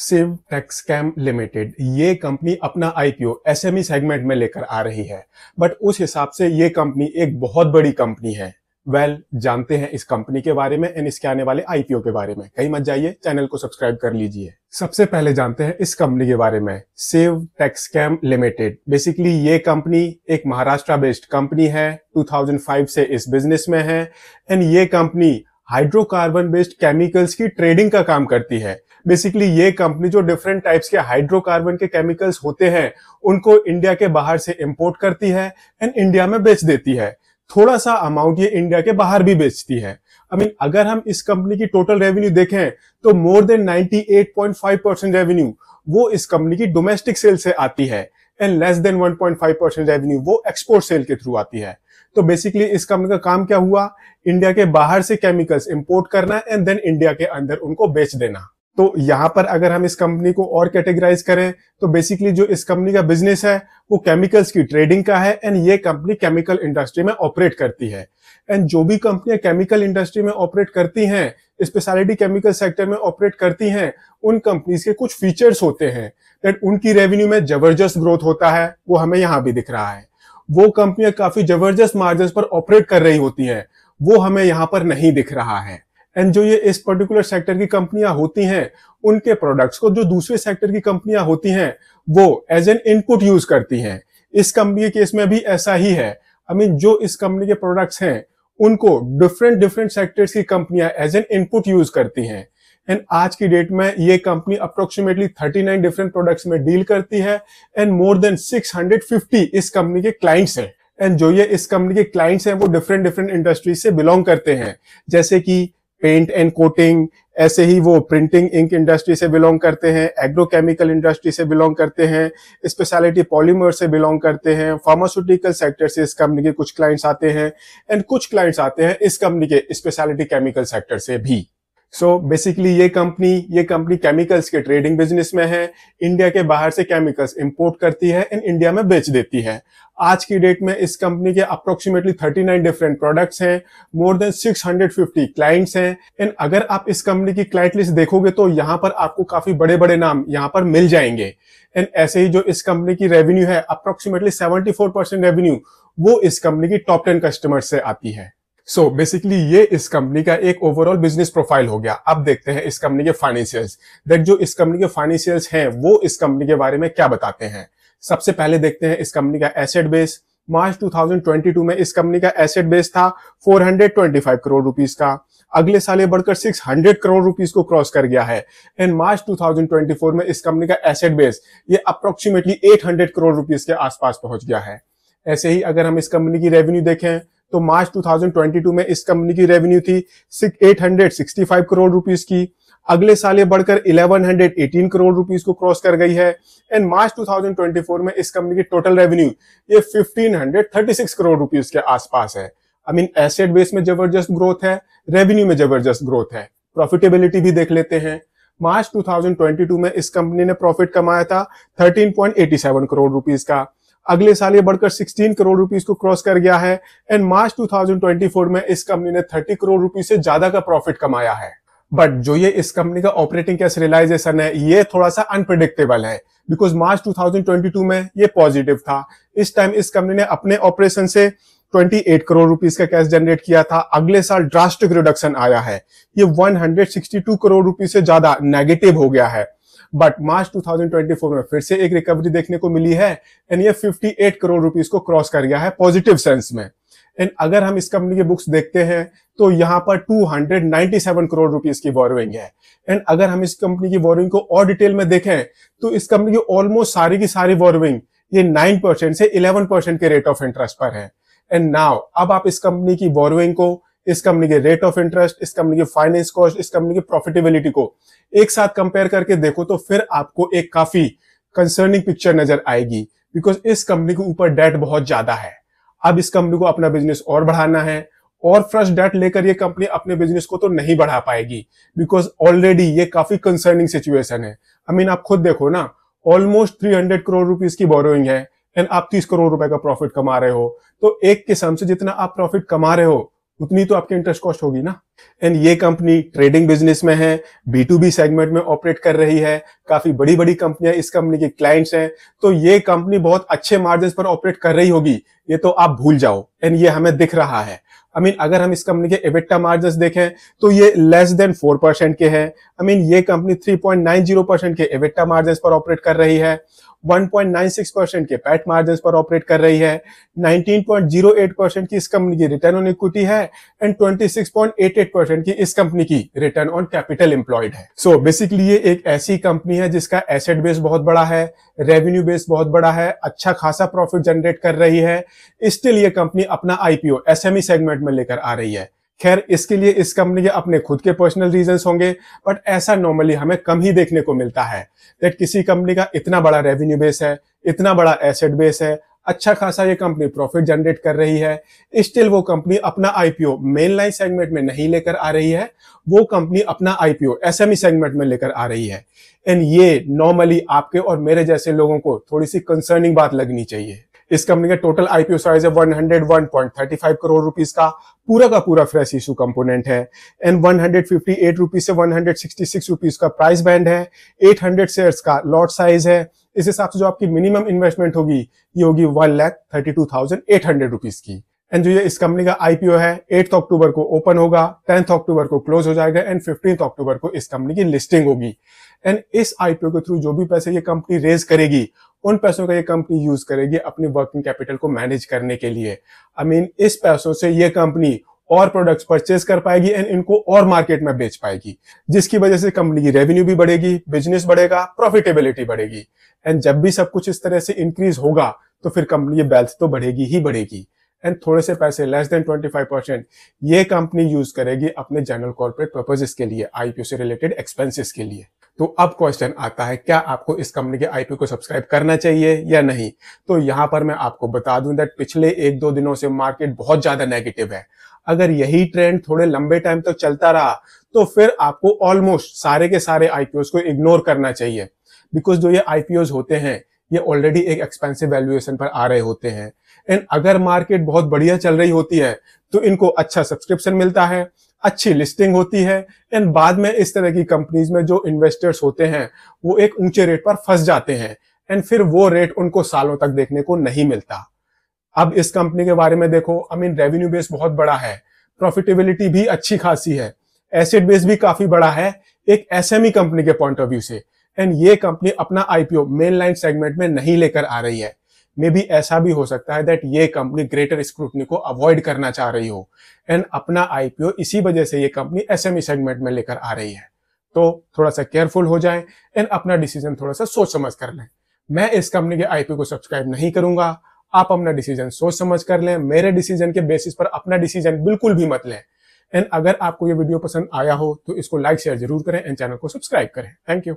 सिव Texchem limited ये company अपना IPO SME segment में लेकर आ रही है बट उस हिसाब से ये कंपनी एक बहुत बड़ी कंपनी है वेल well, जानते हैं इस कंपनी के बारे में एंड इसके आने वाले आईपीओ के बारे में कहीं मत जाइए चैनल को सब्सक्राइब कर लीजिए सबसे पहले जानते हैं इस कंपनी के बारे में सेव टेक्सकैम लिमिटेड बेसिकली ये कंपनी एक महाराष्ट्र बेस्ड कंपनी है 2005 से इस बिजनेस में है एंड ये कंपनी हाइड्रोकार्बन बेस्ड केमिकल्स की ट्रेडिंग का काम करती है बेसिकली ये कंपनी जो डिफरेंट टाइप्स के हाइड्रोकार्बन के केमिकल्स होते हैं उनको इंडिया के बाहर से इम्पोर्ट करती है एंड इंडिया में बेच देती है थोड़ा सा अमाउंट ये इंडिया के बाहर भी बेचती है आई I मीन mean, अगर हम इस कंपनी की टोटल रेवेन्यू देखें तो मोर देन 98.5 परसेंट रेवेन्यू वो इस कंपनी की डोमेस्टिक सेल से आती है and less than 1.5 percent revenue वो एक्सपोर्ट सेल के थ्रू आती है तो बेसिकली इस कंपनी का काम क्या हुआ इंडिया के बाहर से केमिकल्स इंपोर्ट करना एंड देन इंडिया के अंदर उनको बेच देना तो यहां पर अगर हम इस कंपनी को और कैटेगराइज करें तो बेसिकली जो इस कंपनी का बिजनेस है वो केमिकल्स की ट्रेडिंग का है एंड ये कंपनी केमिकल इंडस्ट्री में ऑपरेट करती है एंड जो भी कंपनियां केमिकल इंडस्ट्री में ऑपरेट करती हैं स्पेशलिटी केमिकल सेक्टर में ऑपरेट करती हैं उन कंपनीज के कुछ फीचर्स होते हैं दैट उनकी रेवेन्यू में जबरदस्त ग्रोथ होता है वो हमें यहां भी दिख रहा है वो कंपनियां काफी जबरदस्त मार्जिन पर ऑपरेट कर रही होती हैं वो हमें यहाँ पर नहीं दिख रहा है एंड जो ये इस पर्टिकुलर सेक्टर की कंपनियां होती हैं उनके प्रोडक्ट्स को जो दूसरे सेक्टर की कंपनियां होती हैं वो एज एन इनपुट यूज करती हैं इस कंपनी के केस में भी ऐसा ही है आई I मीन mean, जो इस कंपनी के प्रोडक्ट्स हैं उनको डिफरेंट डिफरेंट सेक्टर्स की कंपनियां एज एन इनपुट यूज करती हैं एंड आज की डेट में ये कंपनी अप्रोक्सीमेटली 39 डिफरेंट प्रोडक्ट्स में डील करती है एंड मोर देन 650 इस कंपनी के क्लाइंट्स हैं एंड जो ये इस कंपनी के क्लाइंट्स हैं वो डिफरेंट डिफरेंट इंडस्ट्रीज से बिलोंग करते हैं जैसे कि पेंट एंड कोटिंग ऐसे ही वो प्रिंटिंग इंक इंडस्ट्री से बिलोंग करते हैं एग्रोकेमिकल इंडस्ट्री से बिलोंग करते हैं स्पेशलिटी पॉलीमर से बिलोंग करते हैं फार्मास्यूटिकल सेक्टर से इस कंपनी के कुछ क्लाइंट्स आते हैं एंड कुछ क्लाइंट्स आते हैं इस कंपनी के स्पेशलिटी केमिकल सेक्टर से भी सो so, बेसिकली ये कंपनी ये कंपनी केमिकल्स के ट्रेडिंग बिजनेस में है इंडिया के बाहर से केमिकल्स इंपोर्ट करती है एंड इंडिया में बेच देती है आज की डेट में इस कंपनी के अप्रोक्सीमेटली 39 डिफरेंट प्रोडक्ट्स हैं मोर देन 650 क्लाइंट्स हैं एंड अगर आप इस कंपनी की क्लाइंट लिस्ट देखोगे तो यहाँ पर आपको काफी बड़े बड़े नाम यहाँ पर मिल जाएंगे एंड ऐसे ही जो इस कंपनी की रेवेन्यू है अप्रोक्सीमेटली सेवेंटी परसेंट रेवेन्यू वो इस कंपनी की टॉप टेन कस्टमर से आती है सो so, बेसिकली ये इस कंपनी का एक ओवरऑल बिजनेस प्रोफाइल हो गया अब देखते हैं इस कंपनी के फाइनेंशियल्स दैट जो इस कंपनी के फाइनेंशियल्स हैं वो इस कंपनी के बारे में क्या बताते हैं सबसे पहले देखते हैं इस कंपनी का एसेट बेस मार्च 2022 में इस कंपनी का एसेट बेस था 425 करोड़ रुपीस का अगले साल ये बढ़कर 600 करोड़ रुपीस को क्रॉस कर गया है इन मार्च 2024 में इस कंपनी का एसेट बेस ये अप्रोक्सीमेटली 800 करोड़ रुपीस के आसपास पहुंच गया है ऐसे ही अगर हम इस कंपनी की रेवेन्यू देखें तो मार्च 2022 में इस कंपनी की रेवेन्यू थी 865 करोड़ रुपीस की अगले साल ये बढ़कर 1118 करोड़ रुपीस को क्रॉस कर गई है एंड मार्च 2024 में इस कंपनी की टोटल रेवेन्यू ये 1536 करोड़ रुपीस के आसपास है आई मीन एसेट बेस में जबरदस्त ग्रोथ है रेवेन्यू में जबरदस्त ग्रोथ है प्रॉफिटेबिलिटी भी देख लेते हैं मार्च 2022 में इस कंपनी ने प्रॉफिट कमाया था 13.87 करोड़ रुपीस का अगले साल ये बढ़कर 16 करोड़ रुपीस को क्रॉस कर गया है एंड मार्च 2024 में इस कंपनी ने 30 करोड़ रुपीस से ज्यादा का प्रॉफिट कमाया है बट जो ये इस कंपनी का ऑपरेटिंग कैश रियलाइजेशन है ये थोड़ा सा अनप्रडिक्टेबल है बिकॉज मार्च 2022 में ये पॉजिटिव था इस टाइम इस कंपनी ने अपने ऑपरेशन से 28 करोड़ रुपीस का कैश जनरेट किया था अगले साल ड्रास्टिक रिडक्शन आया है ये 162 करोड़ रुपीस से ज्यादा नेगेटिव हो गया है बट मार्च 2024 में फिर से एक रिकवरी देखने को मिली है एंड ये 58 करोड़ रुपीज को क्रॉस कर गया है पॉजिटिव सेंस में एंड अगर हम इस कंपनी के बुक्स देखते हैं तो यहाँ पर 297 करोड़ रुपीज की वॉरोइंग है एंड अगर हम इस कंपनी की वॉरोइंग को और डिटेल में देखें तो इस कंपनी की ऑलमोस्ट सारी की सारी वॉरोइंग ये 9 से 11 के रेट ऑफ इंटरेस्ट पर है एंड नाउ अब आप इस कंपनी की बोरोइंग को इस कंपनी के रेट ऑफ इंटरेस्ट इस कंपनी की फाइनेंस कॉस्ट इस कंपनी की प्रॉफिटेबिलिटी को एक साथ कंपेयर करके देखो तो फिर आपको एक काफी कंसर्निंग पिक्चर नजर आएगी बिकॉज इस कंपनी के ऊपर डेट बहुत ज्यादा है अब इस कंपनी को अपना बिजनेस और बढ़ाना है और फ्रेश डेट लेकर ये कंपनी अपने बिजनेस को तो नहीं बढ़ा पाएगी बिकॉज ऑलरेडी ये काफी कंसर्निंग सिचुएशन है आई I मीन mean, आप खुद देखो ना ऑलमोस्ट 300 करोड़ रुपीस की बोरोइंग है एंड आप 30 करोड़ रुपए का प्रॉफिट कमा रहे हो तो एक किस्म से जितना आप प्रॉफिट कमा रहे हो उतनी तो आपकी इंटरेस्ट कॉस्ट होगी ना एंड ये कंपनी ट्रेडिंग बिजनेस में है बी टू बी सेगमेंट में ऑपरेट कर रही है काफी बड़ी बड़ी कंपनियां इस कंपनी के क्लाइंट्स हैं तो ये कंपनी बहुत अच्छे मार्जिन पर ऑपरेट कर रही होगी ये तो आप भूल जाओ एंड ये हमें दिख रहा है आई I मीन mean, अगर हम इस कंपनी के एविटा मार्जिन देखें तो ये लेस देन फोर परसेंट के हैं आई I मीन mean, ये company three point nine zero percent के एविटा मार्जिन पर ऑपरेट कर रही है 1.96 के पैट मार्जिन पर ऑपरेट कर रही है 19.08 की इस कंपनी की रिटर्न ऑन इक्विटी है एंड 26.88 की इस कंपनी की रिटर्न ऑन कैपिटल एम्प्लॉयड है सो so, बेसिकली ये एक ऐसी कंपनी है जिसका एसेट बेस बहुत बड़ा है रेवेन्यू बेस बहुत बड़ा है अच्छा खासा प्रॉफिट जनरेट कर रही है स्टिल ये कंपनी अपना आईपीओ एसएमई सेगमेंट में लेकर आ रही है खैर इसके लिए इस कंपनी के अपने खुद के पर्सनल रीजंस होंगे बट ऐसा नॉर्मली हमें कम ही देखने को मिलता है दैट किसी कंपनी का इतना बड़ा रेवेन्यू बेस है इतना बड़ा एसेट बेस है अच्छा खासा ये कंपनी प्रॉफिट जनरेट कर रही है स्टिल वो कंपनी अपना आईपीओ मेन लाइन सेगमेंट में नहीं लेकर आ रही है वो कंपनी अपना आईपीओ एसएमई सेगमेंट में लेकर आ रही है एंड ये नॉर्मली आपके और मेरे जैसे लोगों को थोड़ी सी कंसर्निंग बात लगनी चाहिए इस कंपनी का टोटल आईपीओ साइज है 101.35 करोड़ रुपीस का पूरा का पूरा फ्रेश इशू कंपोनेंट है एंड 158 रुपीज से 166 रुपीस का प्राइस बैंड है 800 शेयर्स का लॉट साइज है इस हिसाब से जो आपकी मिनिमम इन्वेस्टमेंट होगी ये होगी one lakh thirty two thousand eight hundred rupees की एंड जो ये इस कंपनी का आईपीओ है एट्थ अक्टूबर को ओपन होगा टेंथ अक्टूबर को क्लोज हो जाएगा एंड फिफ्टींथ अक्टूबर को इस कंपनी की लिस्टिंग होगी एंड इस आईपीओ के थ्रू जो भी पैसे ये कंपनी रेज करेगी उन पैसों का ये कंपनी यूज करेगी अपनी वर्किंग कैपिटल को मैनेज करने के लिए आई I मीन mean, इस पैसों से ये कंपनी और प्रोडक्ट्स परचेज कर पाएगी एंड इनको और मार्केट में बेच पाएगी जिसकी वजह से कंपनी की रेवेन्यू भी बढ़ेगी बिजनेस बढ़ेगा प्रॉफिटेबिलिटी बढ़ेगी एंड जब भी सब कुछ इस तरह से इंक्रीज होगा तो फिर कंपनी की वेल्थ तो बढ़ेगी ही बढ़ेगी एंड थोड़े से पैसे लेस देन 25 परसेंट ये कंपनी यूज करेगी अपने जनरल कॉर्पोरेट पर्पजेस के लिए आईपीओ से रिलेटेड एक्सपेंसेस के लिए तो अब क्वेश्चन आता है क्या आपको इस कंपनी के आईपीओ को सब्सक्राइब करना चाहिए या नहीं तो यहां पर मैं आपको बता दूं दैट पिछले एक दो दिनों से मार्केट बहुत ज्यादा नेगेटिव है अगर यही ट्रेंड थोड़े लंबे टाइम तक चलता रहा तो फिर आपको ऑलमोस्ट सारे के सारे आईपीओ को इग्नोर करना चाहिए बिकॉज जो ये आईपीओ होते हैं ये ऑलरेडी एक एक्सपेंसिव वैल्यूएशन पर आ रहे होते हैं एंड अगर मार्केट बहुत बढ़िया चल रही होती है तो इनको अच्छा सब्सक्रिप्शन मिलता है अच्छी लिस्टिंग होती है एंड बाद में इस तरह की कंपनीज में जो इन्वेस्टर्स होते हैं वो एक ऊंचे रेट पर फंस जाते हैं एंड फिर वो रेट उनको सालों तक देखने को नहीं मिलता अब इस कंपनी के बारे में देखो आई मीन रेवेन्यू बेस बहुत बड़ा है प्रॉफिटेबिलिटी भी अच्छी खासी है एसेट बेस भी काफी बड़ा है एक एसएमई कंपनी e के पॉइंट ऑफ व्यू से एंड ये कंपनी अपना आईपीओ मेन लाइन सेगमेंट में नहीं लेकर आ रही है मे भी ऐसा भी हो सकता है दैट ये कंपनी ग्रेटर स्क्रूटनी को अवॉइड करना चाह रही हो एंड अपना आईपीओ इसी वजह से ये कंपनी एसएमई सेगमेंट में लेकर आ रही है तो थोड़ा सा केयरफुल हो जाए एंड अपना डिसीजन थोड़ा सा सोच समझ कर लें मैं इस कंपनी के आईपीओ को सब्सक्राइब नहीं करूंगा आप अपना डिसीजन सोच समझ कर लें मेरे डिसीजन के बेसिस पर अपना डिसीजन बिल्कुल भी मत लें एंड अगर आपको ये वीडियो पसंद आया हो तो इसको लाइक शेयर जरूर करें एंड चैनल को सब्सक्राइब करें थैंक यू